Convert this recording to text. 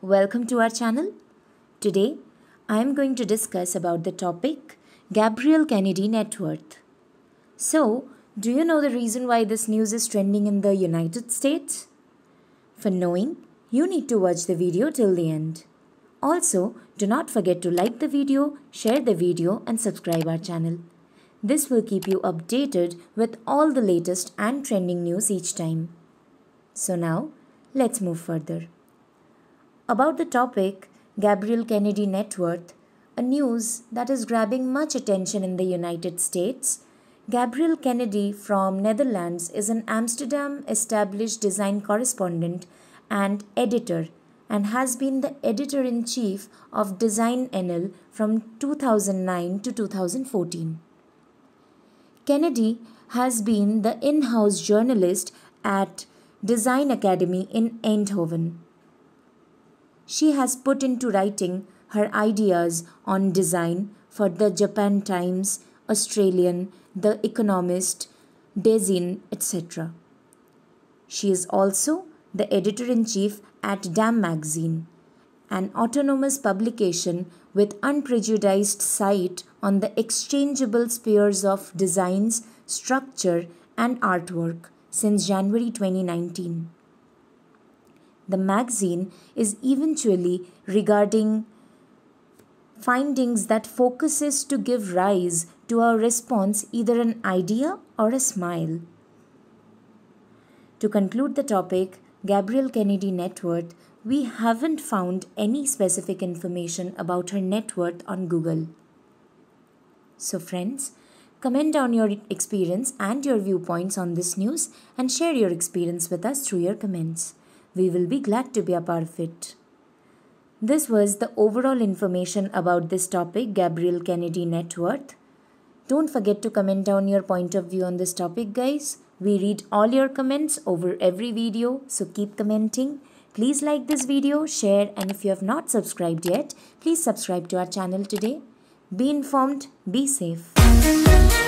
Welcome to our channel. Today, I am going to discuss about the topic Gabriel Kennedy net worth. So, do you know the reason why this news is trending in the United States? For knowing, you need to watch the video till the end. Also, do not forget to like the video, share the video and subscribe our channel. This will keep you updated with all the latest and trending news each time. So now, let's move further. About the topic, Gabriel Kennedy net worth, a news that is grabbing much attention in the United States, Gabriel Kennedy from Netherlands is an Amsterdam established design correspondent and editor and has been the editor in chief of Design NL from 2009 to 2014. Kennedy has been the in house journalist at Design Academy in Eindhoven she has put into writing her ideas on design for the Japan Times, Australian, The Economist, Daisy, etc. She is also the editor in chief at Dam Magazine, an autonomous publication with unprejudiced sight on the exchangeable spheres of designs, structure, and artwork since January 2019 the magazine is eventually regarding findings that focuses to give rise to our response either an idea or a smile. To conclude the topic, Gabrielle Kennedy net worth, we haven't found any specific information about her net worth on Google. So friends, comment down your experience and your viewpoints on this news and share your experience with us through your comments. We will be glad to be a part of it. This was the overall information about this topic, Gabriel Kennedy net worth. Don't forget to comment down your point of view on this topic, guys. We read all your comments over every video, so keep commenting. Please like this video, share, and if you have not subscribed yet, please subscribe to our channel today. Be informed, be safe.